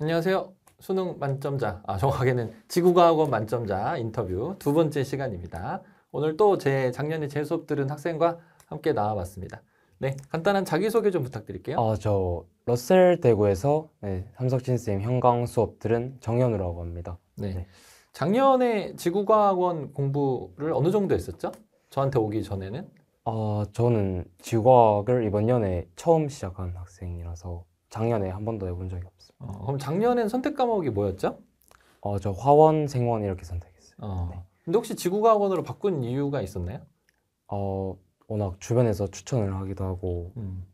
안녕하세요. 수능 만점자, 아, 정확하게는 지구과학원 만점자 인터뷰 두 번째 시간입니다. 오늘 또 제 작년에 제 수업 들은 학생과 함께 나와봤습니다. 네, 간단한 자기소개 좀 부탁드릴게요. 아, 저 러셀 대구에서 네, 삼석진 쌤 형광 수업 들은 정현우라고 합니다. 네. 네. 작년에 지구과학원 공부를 어느 정도 했었죠? 저한테 오기 전에는? 아, 저는 지구과학을 이번 년에 처음 시작한 학생이라서 작년에 한 번도 해본 적이 없어요. 어, 그럼 작년엔 선택 과목이 뭐였죠? 어, 저 화원, 생원 이렇게 선택했어요. 어. 네. 근데 혹시 지구과학원으로 바꾼 이유가 있었나요? 어, 워낙 주변에서 추천을 하기도 하고 음.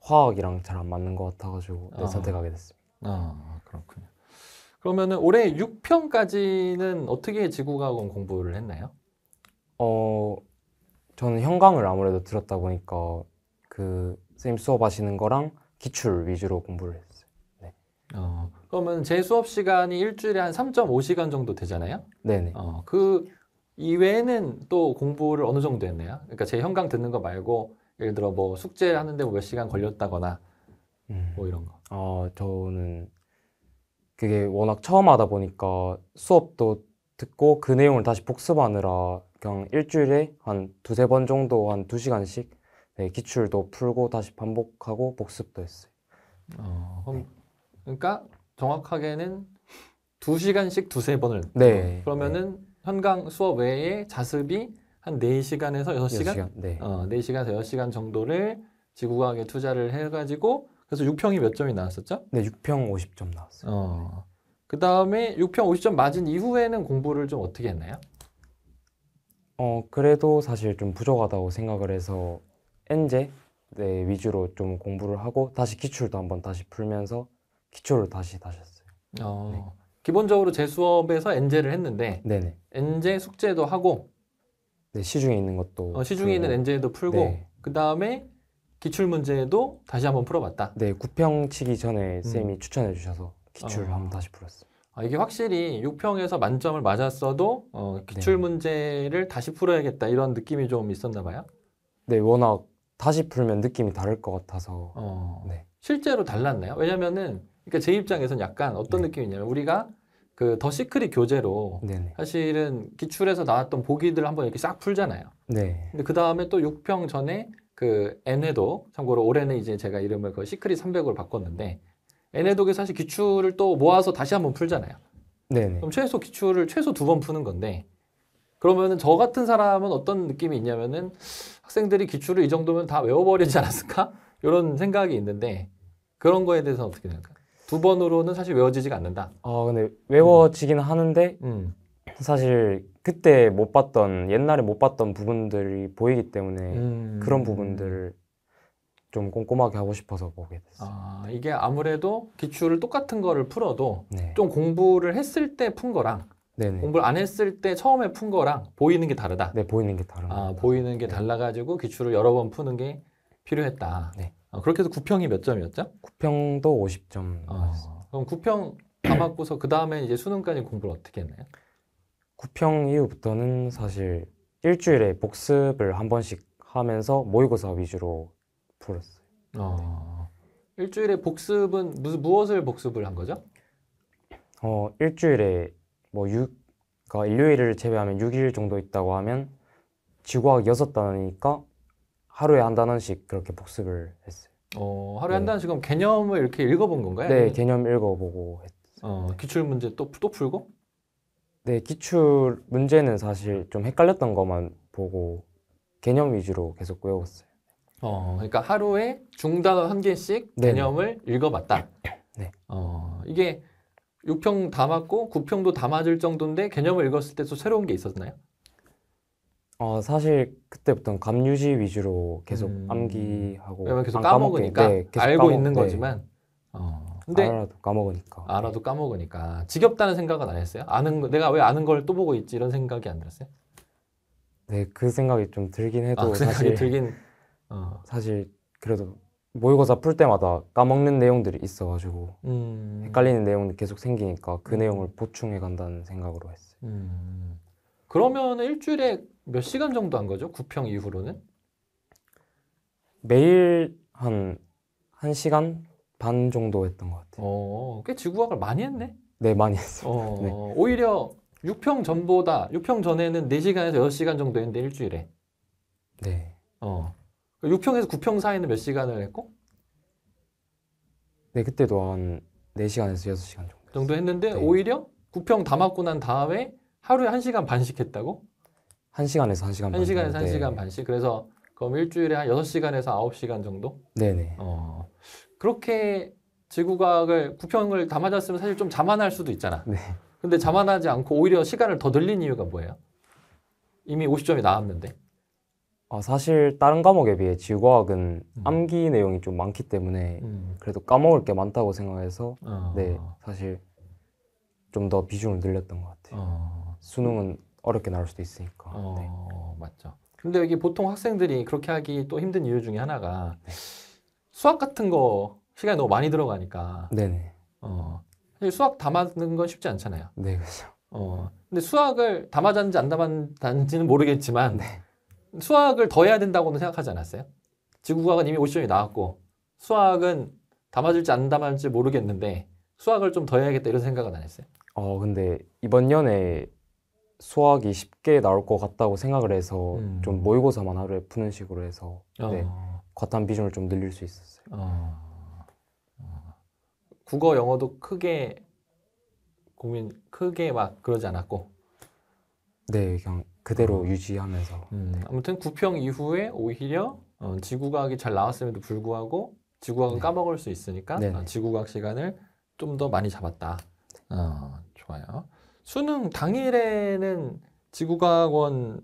화학이랑 잘 안 맞는 것 같아가지고 네, 아. 선택하게 됐습니다. 아, 그렇군요. 그러면 올해 6편까지는 어떻게 지구과학원 공부를 했나요? 어, 저는 형광을 아무래도 들었다 보니까 그 선생님 수업하시는 거랑 기출 위주로 공부를 했어요. 네. 어, 그러면 제 수업 시간이 일주일에 한 3.5시간 정도 되잖아요. 네네. 어, 그 이외에는 또 공부를 어느 정도 했나요? 그러니까 제 형강 듣는 거 말고 예를 들어 뭐 숙제 하는데 뭐 몇 시간 걸렸다거나 음. 뭐 이런 거. 어, 저는 그게 워낙 처음 하다 보니까 수업도 듣고 그 내용을 다시 복습하느라 그냥 일주일에 한 두세 번 정도 한 두 시간씩 네, 기출도 풀고 다시 반복하고 복습도 했어요. 어, 네. 그럼, 그러니까 정확하게는 두 시간씩 두세 번을. 네. 그러면은 네. 현강 수업 외에 자습이 한 네시간에서 여 시간 6시간? 네. 어, 4시간에서 여 시간 정도를 지구과학에 투자를 해가지고 그래서 6평이 몇 점이 나왔었죠? 네, 6평 50점 나왔어요. 어. 그 다음에 6평 50점 맞은 이후에는 공부를 좀 어떻게 했나요? 어, 그래도 사실 좀 부족하다고 생각을 해서 엔제 네, 위주로 좀 공부를 하고 다시 기출도 한번 다시 풀면서 기출을 다시 다셨어요 어, 네. 기본적으로 제 수업에서 엔제를 했는데 네네. 엔제 숙제도 하고 네, 시중에 있는 것도 어, 시중에 풀고, 있는 엔제도 풀고 네. 그 다음에 기출 문제도 다시 한번 풀어봤다. 네, 구평 치기 전에 음. 쌤이 추천해 주셔서 기출을 어. 한번 다시 풀었어요. 아, 이게 확실히 6평에서 만점을 맞았어도 어, 기출 네. 문제를 다시 풀어야겠다 이런 느낌이 좀 있었나 봐요. 네, 워낙 다시 풀면 느낌이 다를 것 같아서. 어. 네. 실제로 달랐나요? 왜냐면은 그러니까 제 입장에선 약간 어떤 네. 느낌이냐면 우리가 그 더 시크릿 교재로 네네. 사실은 기출에서 나왔던 보기들 한번 이렇게 싹 풀잖아요. 네. 근데 그 다음에 또 6평 전에 그 N해도 참고로 올해는 이제 제가 이름을 그 시크릿 300으로 바꿨는데 N해독에 사실 기출을 또 모아서 다시 한번 풀잖아요. 네 그럼 최소 기출을 최소 두 번 푸는 건데 그러면은 저 같은 사람은 어떤 느낌이 있냐면은 학생들이 기출을 이 정도면 다 외워버리지 않았을까? 이런 생각이 있는데 그런 거에 대해서는 어떻게 생각해요? 두 번으로는 사실 외워지지가 않는다. 어, 근데 외워지긴 음. 하는데 음. 사실 그때 못 봤던 옛날에 못 봤던 부분들이 보이기 때문에 음. 그런 부분들을 좀 꼼꼼하게 하고 싶어서 보게 됐어요. 아, 이게 아무래도 기출을 똑같은 거를 풀어도 네. 좀 공부를 했을 때 푼 거랑 네네. 공부를 안 했을 때 처음에 푼 거랑 보이는 게 다르다. 네, 보이는 게 다른 아, 보이는 게 네. 달라가지고 기출을 여러 번 푸는 게 필요했다. 네. 아, 그렇게 해서 9평이 몇 점이었죠? 9평도 50점. 아, 그럼 9평 다 맞고서 그 다음에 이제 수능까지 공부를 어떻게 했나요? 9평 이후부터는 사실 일주일에 복습을 한 번씩 하면서 모의고사 위주로 풀었어요. 어, 일주일에 복습은 무슨 무엇을 복습을 한 거죠? 어, 일주일에 뭐 6, 그러니까 일요일을 제외하면 6일 정도 있다고 하면 지구학 6단원이니까 하루에 한 단원씩 그렇게 복습을 했어요. 어, 하루에 네. 한 단원씩 그럼 개념을 이렇게 읽어본 건가요? 네, 개념 읽어보고 했어요. 어, 네. 기출 문제 또, 또 풀고? 네, 기출 문제는 사실 좀 헷갈렸던 것만 보고 개념 위주로 계속 외웠어요. 어, 그러니까 하루에 중단어 한 개씩 네. 개념을 네네. 읽어봤다. 네. 어, 이게 6평 다 맞고 9평도 다 맞을 정도인데 개념을 읽었을 때 또 새로운 게 있었나요? 어 사실 그때부터 감유지 위주로 계속 음. 암기하고 왜냐면 계속 아, 까먹으니까 네, 계속 알고 까먹- 있는 네. 거지만 어. 근데 알아도 까먹으니까 알아도 까먹으니까 지겹다는 생각은 안 했어요? 아는 내가 왜 아는 걸 또 보고 있지 이런 생각이 안 들었어요? 네그 생각이 좀 들긴 해도 아, 그 생각이 사실 들긴 어. 사실 그래도 모의고사 풀 때마다 까먹는 내용들이 있어가지고 음. 헷갈리는 내용이 계속 생기니까 그 음. 내용을 보충해 간다는 생각으로 했어요. 음. 그러면 일주일에 몇 시간 정도 한 거죠? 구평 이후로는? 매일 한 1시간 반 정도 했던 것 같아요. 어, 꽤 지구학을 많이 했네? 네, 많이 했어요. 어, 네. 오히려 6평 전보다 6평 전에는 4시간에서 6시간 정도 했는데 일주일에. 네. 어. 6평에서 그러니까 9평 사이는 몇 시간을 했고? 네, 그때도 한 4시간에서 6시간 정도. 정도 했는데 네. 오히려 9평 다 맞고 난 다음에 하루에 1시간 반씩 했다고? 1시간에서 1시간 반. 1시간에서 네. 1시간 반씩. 그래서 그럼 일주일에 한 6시간에서 9시간 정도? 네네. 어. 그렇게 지구과학을 9평을 다 맞았으면 사실 좀 자만할 수도 있잖아. 네. 근데 자만하지 않고 오히려 시간을 더 늘린 이유가 뭐예요? 이미 50점이 나왔는데. 아, 사실 다른 과목에 비해 지구과학은 음. 암기 내용이 좀 많기 때문에 음. 그래도 까먹을 게 많다고 생각해서 어. 네 사실 좀 더 비중을 늘렸던 것 같아요. 어. 수능은 어렵게 나올 수도 있으니까. 어, 네. 맞죠. 근데 여기 보통 학생들이 그렇게 하기 또 힘든 이유 중에 하나가 네. 수학 같은 거 시간이 너무 많이 들어가니까. 네네. 어. 수학 다 맞는 건 쉽지 않잖아요. 네, 그렇죠. 어. 근데 수학을 담아았는지안 담았는지는 모르겠지만 네. 수학을 더 해야 된다고는 생각하지 않았어요? 지구과학은 이미 50점이 나왔고 수학은 담아줄지 안 담아줄지 모르겠는데 수학을 좀 더 해야겠다 이런 생각은 안 했어요? 어 근데 이번 년에 수학이 쉽게 나올 것 같다고 생각을 해서 음. 좀 모의고사만 하루에 푸는 식으로 해서 어. 네, 과탐 비중을 좀 늘릴 수 있었어요. 어. 어. 국어 영어도 크게 고민 크게 막 그러지 않았고 네 그냥 그대로 음. 유지하면서. 음, 아무튼 구평 이후에 오히려 어, 지구과학이 잘 나왔음에도 불구하고 지구과학은 네. 까먹을 수 있으니까 네. 어, 지구과학 시간을 좀 더 많이 잡았다. 어, 좋아요. 수능 당일에는 지구과학원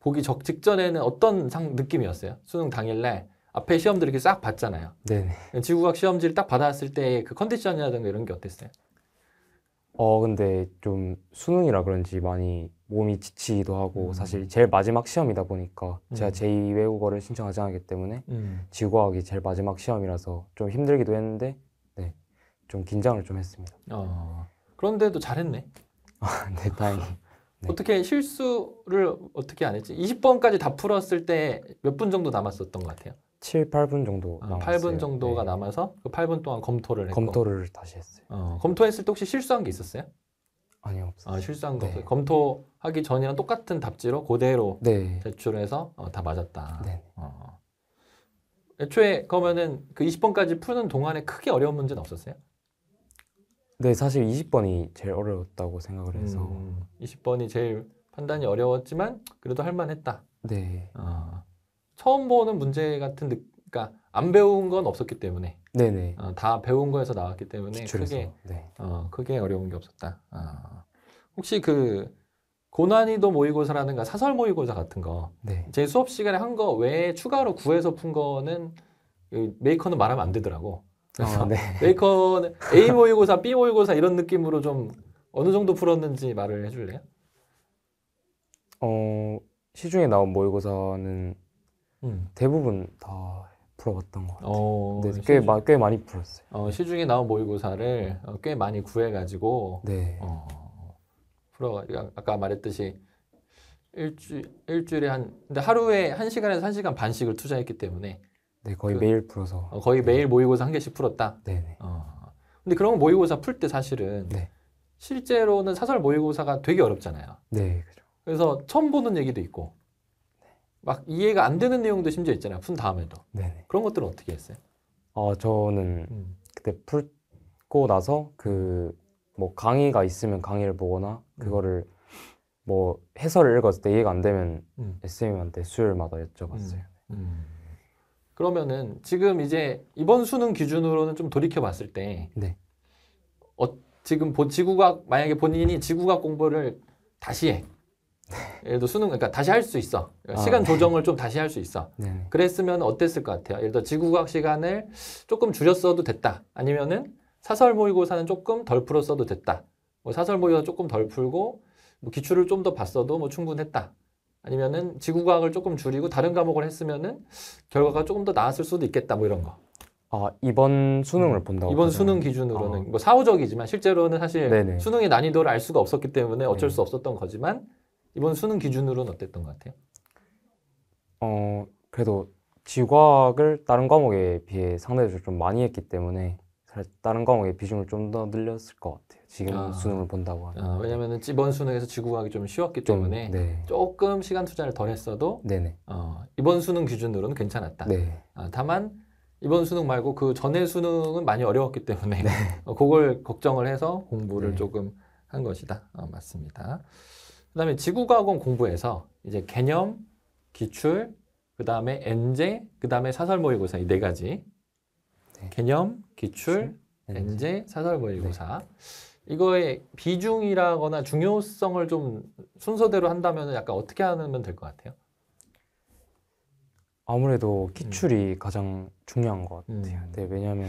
보기 적 직전에는 어떤 상, 느낌이었어요? 수능 당일날 앞에 시험들 이렇게 싹 봤잖아요. 네 지구과학 시험지를 딱 받았을 때 그 컨디션이라든가 이런 게 어땠어요? 어 근데 좀 수능이라 그런지 많이 몸이 지치기도 하고 음. 사실 제일 마지막 시험이다 보니까 음. 제가 제2 외국어를 신청하지 않았기 때문에 음. 지구과학이 제일 마지막 시험이라서 좀 힘들기도 했는데 네, 좀 긴장을 좀 했습니다. 어. 그런데도 잘했네. 아, 네, 다행히. 네. 어떻게 실수를 어떻게 안 했지? 20번까지 다 풀었을 때 몇 분 정도 남았었던 것 같아요? 7, 8분 정도 아, 남았어요. 8분 정도가 네. 남아서 그 8분 동안 검토를 했고. 검토를 다시 했어요. 어, 검토했을 때 혹시 실수한 게 있었어요? 아니요, 없어요. 아, 실수한 거 네. 검토하기 전이랑 똑같은 답지로 그대로 네. 제출해서 어, 다 맞았다. 네. 어. 애초에 그러면은 그 20번까지 푸는 동안에 크게 어려운 문제는 없었어요? 네, 사실 20번이 제일 어려웠다고 생각을 해서 음, 20번이 제일 판단이 어려웠지만 그래도 할만했다. 네. 어. 처음 보는 문제 같은 느, 그러니까 안 배운 건 없었기 때문에 네네 어, 다 배운 거에서 나왔기 때문에 기출에서. 크게 네. 어, 크게 어려운 게 없었다. 어. 혹시 그 고난이도 모의고사라든가 사설 모의고사 같은 거 네. 제 수업 시간에 한 거 외에 추가로 구해서 푼 거는 그 메이커는 말하면 안 되더라고. 아, 그래서 아, 네. 메이커는 A 모의고사, B 모의고사 이런 느낌으로 좀 어느 정도 풀었는지 말을 해줄래요? 어 시중에 나온 모의고사는 음. 대부분 다 풀어봤던 것 같아요. 어, 네, 꽤, 마, 꽤 많이 풀었어요. 어, 시중에 나온 모의고사를 어, 꽤 많이 구해가지고 네. 어, 풀어 그러니까 아까 말했듯이 일주 일주일에 한 근데 하루에 한 시간에서 한 시간 반씩을 투자했기 때문에 네 거의 그, 매일 풀어서 어, 거의 네. 매일 모의고사 한 개씩 풀었다. 네. 어, 근데 그런 모의고사 풀 때 사실은 네. 실제로는 사설 모의고사가 되게 어렵잖아요. 네, 그죠. 그래서 처음 보는 얘기도 있고 막 이해가 안 되는 내용도 심지어 있잖아요. 푼 다음에도. 네네. 그런 것들은 어떻게 했어요? 어, 저는 음. 그때 풀고 나서 그 뭐 강의가 있으면 강의를 보거나 음. 그거를 뭐 해설을 읽었을 때 이해가 안 되면 음. SM한테 수요일마다 여쭤봤어요. 음. 음. 그러면은 지금 이제 이번 수능 기준으로는 좀 돌이켜 봤을 때 네. 어, 지금 지구과학 만약에 본인이 지구과학 공부를 다시 해. 예를 들어 수능 그러니까 다시 할 수 있어. 그러니까 아, 시간 네. 조정을 좀 다시 할 수 있어. 네, 네 그랬으면 어땠을 것 같아요? 예를 들어 지구과학 시간을 조금 줄였어도 됐다. 아니면은 사설 모의고사는 조금 덜 풀었어도 됐다. 뭐 사설 모의고사 조금 덜 풀고 뭐 기출을 좀 더 봤어도 뭐 충분했다. 아니면은 지구과학을 조금 줄이고 다른 과목을 했으면은 결과가 조금 더 나았을 수도 있겠다. 뭐 이런 거. 아, 이번 수능을 음. 본다고. 이번 하면. 수능 기준으로는 아. 뭐 사후적이지만 실제로는 사실 네네. 수능의 난이도를 알 수가 없었기 때문에 어쩔 네. 수 없었던 거지만 이번 수능 기준으로는 어땠던 것 같아요? 어 그래도 지과학을 다른 과목에 비해 상대적으로 좀 많이 했기 때문에 다른 과목의 비중을 좀 더 늘렸을 것 같아요. 지금 아, 수능을 본다고 하면. 아, 왜냐면은 이번 수능에서 지구과학이 좀 쉬웠기 좀, 때문에 네. 조금 시간 투자를 덜 했어도 네네. 어, 이번 수능 기준으로는 괜찮았다. 네. 아, 다만 이번 수능 말고 그 전에 수능은 많이 어려웠기 때문에 네. 어, 그걸 걱정을 해서 공부를 네. 조금 한 것이다. 어, 맞습니다. 그 다음에 지구과학원 공부에서 이제 개념, 기출, 그 다음에 엔제, 그 다음에 사설 모의고사 이 네 가지. 네. 개념, 기출, 엔제, 사설 모의고사. 네. 이거의 비중이라거나 중요성을 좀 순서대로 한다면 약간 어떻게 하면 될 것 같아요? 아무래도 음. 기출이 음. 가장 중요한 것 음. 같아요. 음. 네, 왜냐하면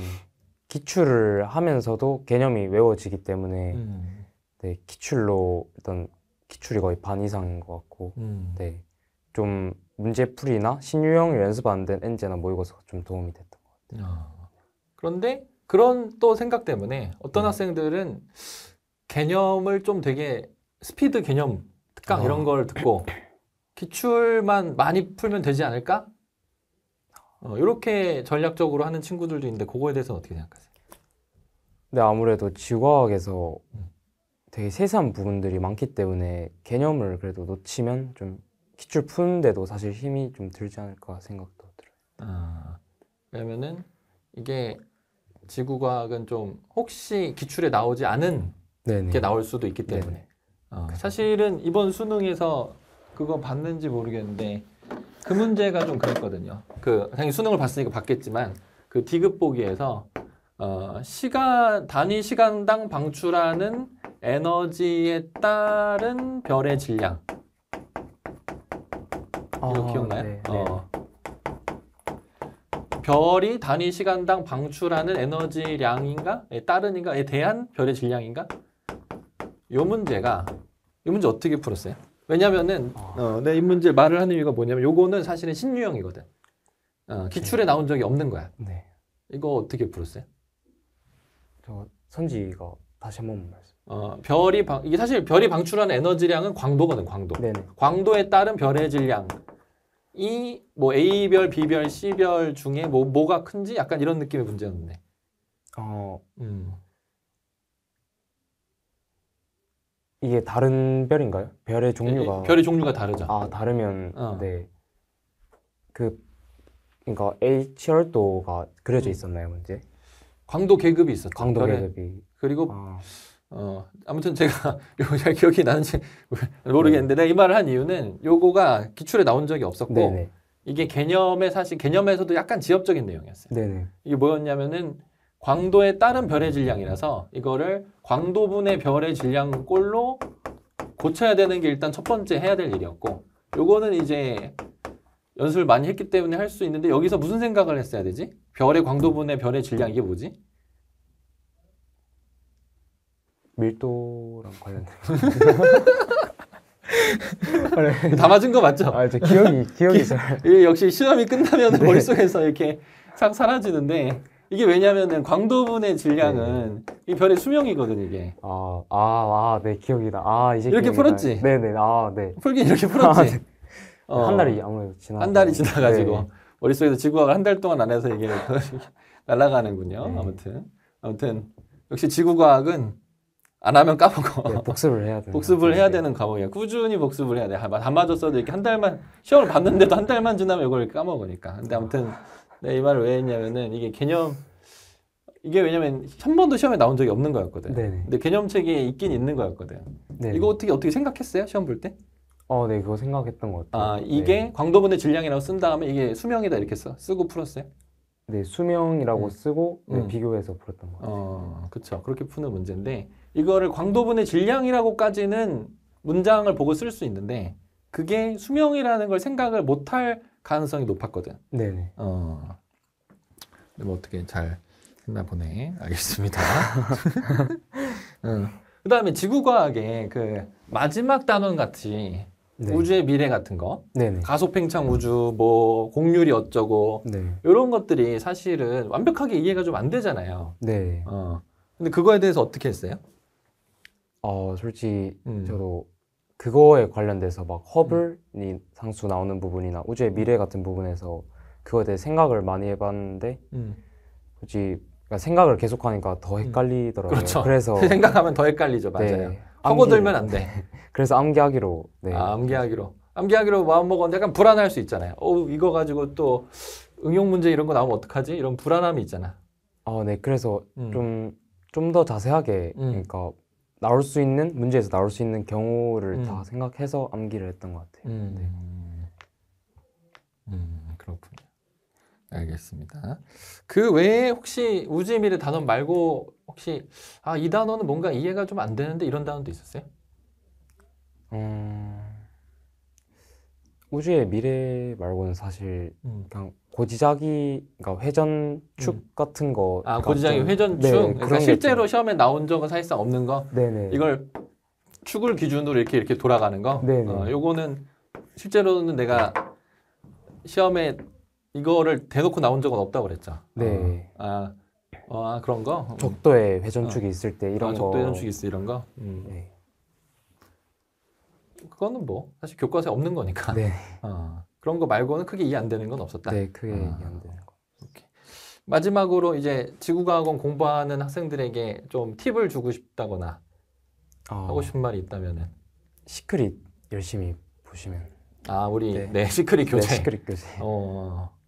기출을 하면서도 개념이 외워지기 때문에 음. 네, 기출로 일단 기출이 거의 반 이상인 것 같고 음. 네. 좀 문제풀이나 신유형 연습 안 된 엔제나 모의고사가 좀 도움이 됐던 것 같아요. 아. 그런데 그런 또 생각 때문에 어떤 네. 학생들은 개념을 좀 되게 스피드 개념 특강 아. 이런 걸 듣고 기출만 많이 풀면 되지 않을까? 어, 이렇게 전략적으로 하는 친구들도 있는데 그거에 대해서는 어떻게 생각하세요? 근데 아무래도 지과학에서 음. 되게 세세한 부분들이 많기 때문에 개념을 그래도 놓치면 좀 기출 푸는데도 사실 힘이 좀 들지 않을까 생각도 들어요. 아, 왜냐면은 이게 지구과학은 좀 혹시 기출에 나오지 않은 네네. 게 나올 수도 있기 때문에 어. 사실은 이번 수능에서 그거 봤는지 모르겠는데 그 문제가 좀 그랬거든요. 그 당연히 수능을 봤으니까 봤겠지만 그 디귿 보기에서 어, 시간 단위 시간당 방출하는 에너지에 따른 별의 질량. 이거 기억나요? 아, 네, 네, 어. 별이 단위 시간당 방출하는 에너지량인가에 예, 따른인가에 대한 별의 질량인가? 요 문제가 이 문제 어떻게 풀었어요? 왜냐면은 아. 어, 내이 네, 문제 말을 하는 이유가 뭐냐면 요거는 사실은 신유형이거든. 어, 기출에 네. 나온 적이 없는 거야. 네. 이거 어떻게 풀었어요? 저 선지가 다시 한번 말씀. 어, 별이 방, 이게 사실 별이 방출하는 에너지량은 광도거든, 광도. 네네. 광도에 따른 별의 질량이 뭐 A별, B별, C별 중에 뭐 뭐가 큰지 약간 이런 느낌의 문제였네. 어, 음. 이게 다른 별인가요? 별의 종류가 별의 종류가 다르죠. 아, 다르면 어. 네. 그 그러니까 H열도가 그려져 음. 있었나요, 문제? 광도 계급이 있었죠. 광도 별의. 계급이. 그리고 아. 어, 아무튼 제가 요거 잘 기억이 나는지 모르겠는데 네. 내가 이 말을 한 이유는 요거가 기출에 나온 적이 없었고 네네. 이게 개념의 사실 개념에서도 약간 지엽적인 내용이었어요. 네네. 이게 뭐였냐면은 광도에 따른 별의 질량이라서 이거를 광도분의 별의 질량꼴로 고쳐야 되는 게 일단 첫 번째 해야 될 일이었고 요거는 이제 연습을 많이 했기 때문에 할 수 있는데 여기서 무슨 생각을 했어야 되지? 별의 광도분의 별의 질량 이게 뭐지? 밀도랑 관련된 담아준 거 맞죠? 아, 제 기억이 기억이 잘. 역시 시험이 끝나면 네. 머릿속에서 이렇게 싹 사라지는데 이게 왜냐면은 광도분의 질량은 네. 이 별의 수명이거든 이게. 아, 아, 아, 네 기억이다. 아, 이제 이렇게 풀었지. 네, 네, 아, 네. 풀긴 이렇게 풀었지. 아, 네. 어, 한 달이 아무래도 지나. 한 달이 지나가지고 네. 머릿속에서 지구과학 한 달 동안 안 해서 이게 날아가는군요. 네. 아무튼, 아무튼 역시 지구과학은 안 하면 까먹어. 네, 복습을 해야 돼. 복습을 해야 되는 과목이야. 꾸준히 복습을 해야 돼. 다 맞았어도 이렇게 한 달만 시험을 봤는데도 한 달만 지나면 이걸 까먹으니까. 근데 아무튼 내가 이 말을 왜 했냐면은 이게 개념 이게 왜냐면 한 번도 시험에 나온 적이 없는 거였거든. 네 근데 개념책이 있긴 있는 거였거든. 네 이거 어떻게 어떻게 생각했어요? 시험 볼 때? 어, 네, 그거 생각했던 것 같아요. 아, 이게 네. 광도분의 질량이라고 쓴 다음에 이게 수명이다 이렇게 써 쓰고 풀었어요? 네, 수명이라고 음. 쓰고 네, 음. 비교해서 풀었던 것 같아요. 어, 그렇죠. 그렇게 푸는 문제인데 이거를 광도분의 질량이라고까지는 문장을 보고 쓸 수 있는데 그게 수명이라는 걸 생각을 못할 가능성이 높았거든. 네 어. 뭐 어떻게 잘 했나 보네. 알겠습니다. 응. 그다음에 지구과학의 그 마지막 단원 같이 네. 우주의 미래 같은 거, 네네. 네. 가속팽창 우주, 뭐 공률이 어쩌고 네. 이런 것들이 사실은 완벽하게 이해가 좀 안 되잖아요. 네. 어. 근데 그거에 대해서 어떻게 했어요? 어, 솔직히 음. 저도 그거에 관련돼서 막 허블이 음. 상수 나오는 부분이나 우주의 미래 같은 부분에서 그거에 대해 생각을 많이 해봤는데 음. 솔직히 그러니까 생각을 계속하니까 더 음. 헷갈리더라고요. 그렇죠. 그래서 생각하면 더 헷갈리죠, 맞아요. 네. 파고들면 안 돼. 네. 그래서 암기하기로. 네. 아, 암기하기로. 암기하기로 마음먹었는데 약간 불안할 수 있잖아요. 어 이거 가지고 또 응용 문제 이런 거 나오면 어떡하지? 이런 불안함이 있잖아. 어, 네. 그래서 음. 좀좀 더 자세하게 음. 그러니까 나올 수 있는 문제에서 나올 수 있는 경우를 음. 다 생각해서 암기를 했던 것 같아요. 음. 네. 음, 음 그렇군요. 알겠습니다. 그 외에 혹시 우주미래 단원 말고 혹시 아, 이 단어는 뭔가 이해가 좀 안 되는데 이런 단어도 있었어요? 음, 우주의 미래 말고는 사실 음. 그냥 고지자기 그러니까 회전축 음. 같은 거 아, 고지자기 회전축 네, 그러니까 그런 실제로 시험에 나온 적은 사실상 없는 거. 네네. 이걸 축을 기준으로 이렇게 이렇게 돌아가는 거. 네네. 어, 요거는 실제로는 내가 시험에 이거를 대놓고 나온 적은 없다고 그랬죠. 네. 어, 아, 어, 아 그런 거? 음. 적도에 회전축이 어. 있을 때 이런 아, 거. 적도 회전축이 있을 이런 거? 음. 네. 그거는 뭐 사실 교과서에 없는 거니까. 네. 어. 그런 거 말고는 크게 이해 안 되는 건 없었다. 네, 크게 아. 이해 안 되는 거. 오케이. 마지막으로 이제 지구과학원 공부하는 학생들에게 좀 팁을 주고 싶다거나 어. 하고 싶은 말이 있다면은 시크릿 열심히 보시면. 아 우리 네, 네 시크릿 네, 교재. 네, 시크릿 교재. 어. 어.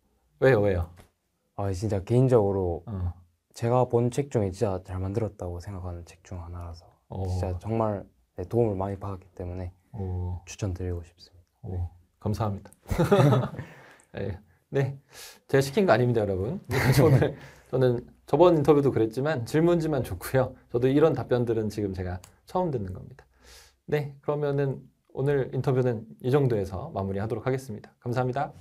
왜요, 왜요? 아 진짜 개인적으로 어. 제가 본 책 중에 진짜 잘 만들었다고 생각하는 책 중 하나라서 오. 어. 진짜 정말 네, 도움을 많이 받았기 때문에 오. 어. 추천드리고 싶습니다. 오. 어. 감사합니다. 네. 네. 제가 시킨 거 아닙니다, 여러분. 네, 오늘 저는 저번 인터뷰도 그랬지만 질문지만 좋고요. 저도 이런 답변들은 지금 제가 처음 듣는 겁니다. 네, 그러면은 오늘 인터뷰는 이 정도에서 마무리하도록 하겠습니다. 감사합니다.